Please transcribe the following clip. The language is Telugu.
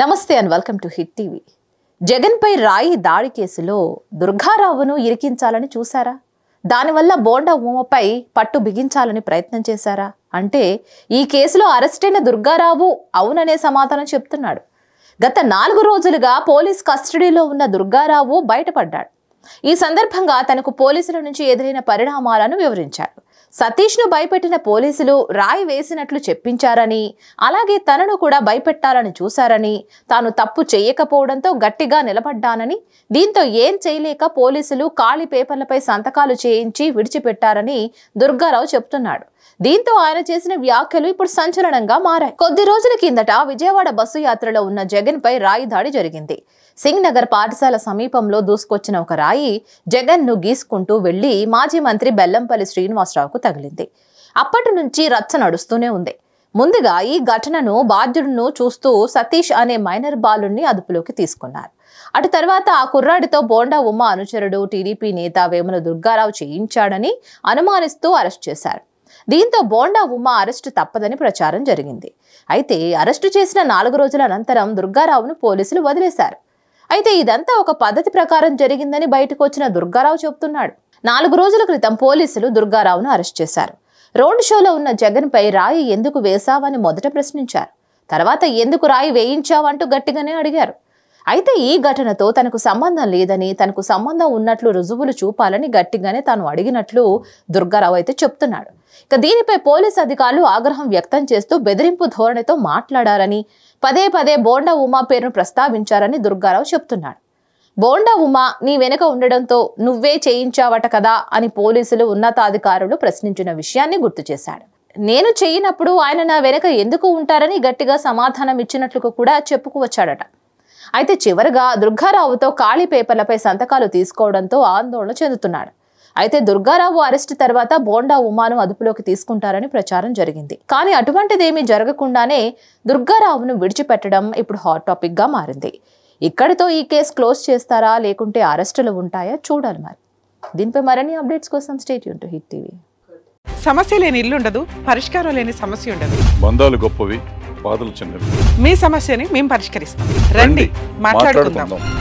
నమస్తే and welcome to Hit TV జగన్పై రాయి దాడి కేసులో దుర్గారావును ఇరికించాలని చూశారా దానివల్ల బోండా ఉమపై పట్టు బిగించాలని ప్రయత్నం చేశారా అంటే ఈ కేసులో అరెస్టైన దుర్గారావు అవుననే సమాధానం చెప్తున్నాడు గత నాలుగు రోజులుగా పోలీస్ కస్టడీలో ఉన్న దుర్గారావు బయటపడ్డాడు ఈ సందర్భంగా తనకు పోలీసుల నుంచి ఎదురైన పరిణామాలను వివరించారు సతీష్ను భయపెట్టిన పోలీసులు రాయి వేసినట్లు చెప్పించారని అలాగే తనను కూడా భయపెట్టాలని చూశారని తాను తప్పు చేయకపోవడంతో గట్టిగా నిలబడ్డానని దీంతో ఏం చేయలేక పోలీసులు ఖాళీ పేపర్లపై సంతకాలు చేయించి విడిచిపెట్టారని దుర్గారావు చెబుతున్నాడు దీంతో ఆయన చేసిన వ్యాఖ్యలు ఇప్పుడు సంచలనంగా మారాయి కొద్ది రోజుల కిందట విజయవాడ బస్సు యాత్రలో ఉన్న జగన్ పై రాయి దాడి జరిగింది సింగ్ నగర్ పాఠశాల సమీపంలో దూసుకొచ్చిన ఒక రాయి రాయి ను గీసుకుంటూ వెళ్లి మాజీ మంత్రి బెల్లంపల్లి శ్రీనివాసరావుకు తగిలింది అప్పటి నుంచి రచ్చ నడుస్తూనే ఉంది ముందుగా ఈ ఘటనను బాధ్యుడును చూస్తూ సతీష్ అనే మైనర్ బాలుణ్ణి అదుపులోకి తీసుకున్నారు అటు తర్వాత ఆ కుర్రాడితో బోండా ఉమ్మ అనుచరుడు టీడీపీ నేత వేముల దుర్గారావు చేయించాడని అనుమానిస్తూ అరెస్ట్ చేశారు దీంతో బోండా ఉమ్మ అరెస్టు తప్పదని ప్రచారం జరిగింది అయితే అరెస్టు చేసిన నాలుగు రోజుల అనంతరం దుర్గారావును పోలీసులు వదిలేశారు అయితే ఇదంతా ఒక పద్ధతి ప్రకారం జరిగిందని బయటకు వచ్చిన దుర్గారావు చెబుతున్నాడు నాలుగు రోజుల క్రితం పోలీసులు దుర్గారావును అరెస్ట్ చేశారు రోడ్ షోలో ఉన్న జగన్పై రాయి ఎందుకు వేశావని మొదట ప్రశ్నించారు తర్వాత ఎందుకు రాయి వేయించావంటూ గట్టిగానే అడిగారు అయితే ఈ ఘటనతో తనకు సంబంధం లేదని తనకు సంబంధం ఉన్నట్లు రుజువులు చూపాలని గట్టిగానే తాను అడిగినట్లు దుర్గారావు అయితే చెప్తున్నాడు ఇక దీనిపై పోలీసు అధికారులు ఆగ్రహం వ్యక్తం చేస్తూ బెదిరింపు ధోరణితో మాట్లాడారని పదే పదే బోండా ఉమా పేరును ప్రస్తావించారని దుర్గారావు చెప్తున్నాడు బోండా ఉమా నీ వెనుక ఉండడంతో నువ్వే చేయించావట కదా అని పోలీసులు ఉన్నతాధికారులు ప్రశ్నించిన విషయాన్ని గుర్తు చేశాడు నేను చేయనప్పుడు ఆయన నా వెనుక ఎందుకు ఉంటారని గట్టిగా సమాధానం ఇచ్చినట్లు కూడా చెప్పుకు వచ్చాడట అయితే చివరగా దుర్గారావుతో ఖాళీ పేపర్లపై సంతకాలు తీసుకోవడంతో ఆందోళన చెందుతున్నాడు అయితే దుర్గారావు అరెస్ట్ తర్వాత బోండా ఉమాను అదుపులోకి తీసుకుంటారని ప్రచారం జరిగింది కానీ అటువంటిదేమీ జరగకుండానే దుర్గారావును విడిచిపెట్టడం ఇప్పుడు హాట్ టాపిక్గా మారింది ఇక్కడితో ఈ కేసు క్లోజ్ చేస్తారా లేకుంటే అరెస్టులు ఉంటాయా చూడాలి మరి దీనిపై మరిన్ని అప్డేట్స్ కోసం స్టేట్ టు హిట్ టీవీ సమస్య లేని ఇల్లు ఉండదు పరిష్కారం లేని సమస్య ఉండదు బంధాలు గొప్పవి బాధలు మీ సమస్యని మేము పరిష్కరిస్తాం రండి మాట్లాడుకుందాం